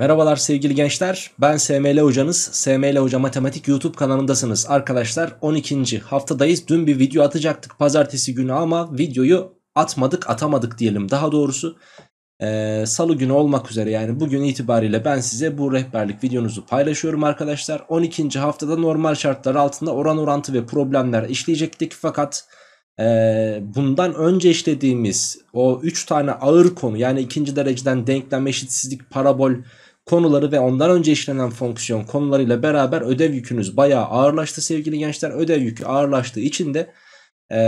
Merhabalar sevgili gençler. Ben SML hocanız. SML Hoca Matematik YouTube kanalındasınız. Arkadaşlar 12. haftadayız. Dün bir video atacaktık pazartesi günü ama videoyu atmadık atamadık diyelim daha doğrusu. Ee, Salı günü olmak üzere yani bugün itibariyle ben size bu rehberlik videonuzu paylaşıyorum arkadaşlar. 12. haftada normal şartlar altında oran orantı ve problemler işleyecektik fakat e, bundan önce işlediğimiz o 3 tane ağır konu yani ikinci dereceden denklem eşitsizlik parabol konuları ve ondan önce işlenen fonksiyon konularıyla beraber ödev yükünüz bayağı ağırlaştı sevgili gençler. Ödev yükü ağırlaştığı için de ee,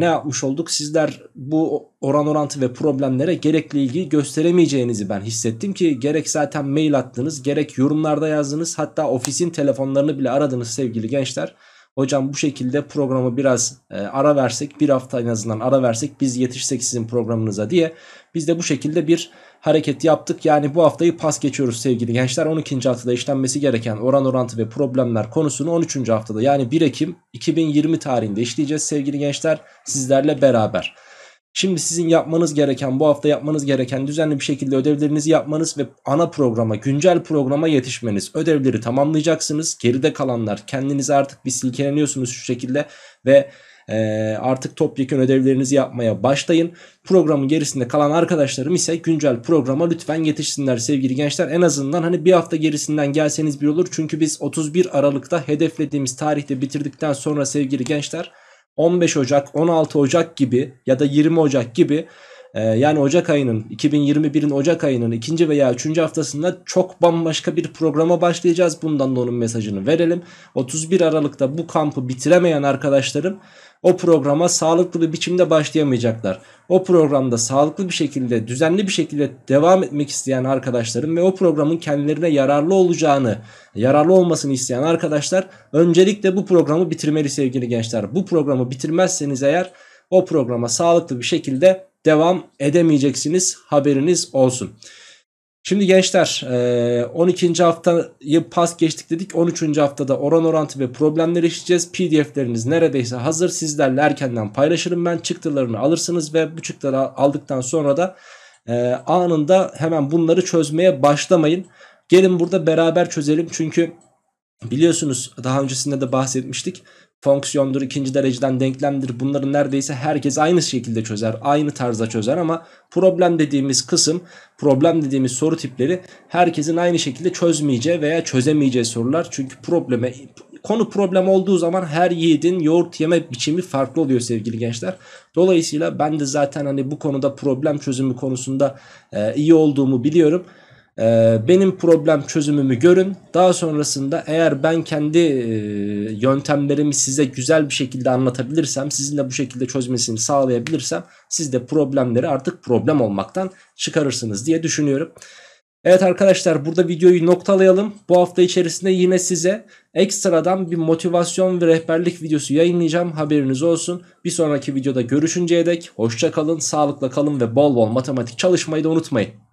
ne yapmış olduk? Sizler bu oran orantı ve problemlere gerekli ilgi gösteremeyeceğinizi ben hissettim ki gerek zaten mail attınız, gerek yorumlarda yazdınız, hatta ofisin telefonlarını bile aradınız sevgili gençler. Hocam bu şekilde programı biraz e, ara versek bir hafta en azından ara versek biz yetişsek sizin programınıza diye biz de bu şekilde bir hareket yaptık. Yani bu haftayı pas geçiyoruz sevgili gençler. 12. haftada işlenmesi gereken oran orantı ve problemler konusunu 13. haftada yani 1 Ekim 2020 tarihinde işleyeceğiz sevgili gençler sizlerle beraber. Şimdi sizin yapmanız gereken bu hafta yapmanız gereken düzenli bir şekilde ödevlerinizi yapmanız ve ana programa güncel programa yetişmeniz. Ödevleri tamamlayacaksınız. Geride kalanlar kendinizi artık bir silkeleniyorsunuz şu şekilde ve e, artık topyekun ödevlerinizi yapmaya başlayın. Programın gerisinde kalan arkadaşlarım ise güncel programa lütfen yetişsinler sevgili gençler. En azından hani bir hafta gerisinden gelseniz bir olur. Çünkü biz 31 Aralık'ta hedeflediğimiz tarihte bitirdikten sonra sevgili gençler 15 Ocak, 16 Ocak gibi ya da 20 Ocak gibi e, yani Ocak ayının 2021'in Ocak ayının ikinci veya üçüncü haftasında çok bambaşka bir programa başlayacağız. Bundan da onun mesajını verelim. 31 Aralık'ta bu kampı bitiremeyen arkadaşlarım o programa sağlıklı bir biçimde başlayamayacaklar. O programda sağlıklı bir şekilde, düzenli bir şekilde devam etmek isteyen arkadaşların ve o programın kendilerine yararlı olacağını, yararlı olmasını isteyen arkadaşlar öncelikle bu programı bitirmeli sevgili gençler. Bu programı bitirmezseniz eğer o programa sağlıklı bir şekilde devam edemeyeceksiniz. Haberiniz olsun. Şimdi gençler 12. E, haftayı pas geçtik dedik. 13. haftada oran orantı ve problemleri işleyeceğiz. PDF'leriniz neredeyse hazır. Sizlerle erkenden paylaşırım ben. Çıktılarını alırsınız ve bu çıktıları aldıktan sonra da e, anında hemen bunları çözmeye başlamayın. Gelin burada beraber çözelim. Çünkü biliyorsunuz daha öncesinde de bahsetmiştik fonksiyondur, ikinci dereceden denklemdir. Bunları neredeyse herkes aynı şekilde çözer, aynı tarzda çözer ama problem dediğimiz kısım, problem dediğimiz soru tipleri herkesin aynı şekilde çözmeyeceği veya çözemeyeceği sorular. Çünkü probleme konu problem olduğu zaman her yiğidin yoğurt yeme biçimi farklı oluyor sevgili gençler. Dolayısıyla ben de zaten hani bu konuda problem çözümü konusunda e, iyi olduğumu biliyorum. Ee, benim problem çözümümü görün. Daha sonrasında eğer ben kendi e, yöntemlerimi size güzel bir şekilde anlatabilirsem, sizin de bu şekilde çözmesini sağlayabilirsem siz de problemleri artık problem olmaktan çıkarırsınız diye düşünüyorum. Evet arkadaşlar burada videoyu noktalayalım. Bu hafta içerisinde yine size ekstradan bir motivasyon ve rehberlik videosu yayınlayacağım. Haberiniz olsun. Bir sonraki videoda görüşünceye dek hoşça kalın, sağlıkla kalın ve bol bol matematik çalışmayı da unutmayın.